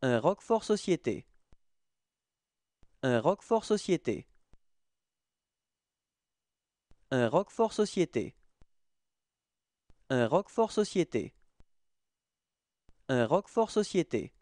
Un Roquefort Société. Un Roquefort Société. Un Roquefort Société. Un Roquefort Société. Un Roquefort Société.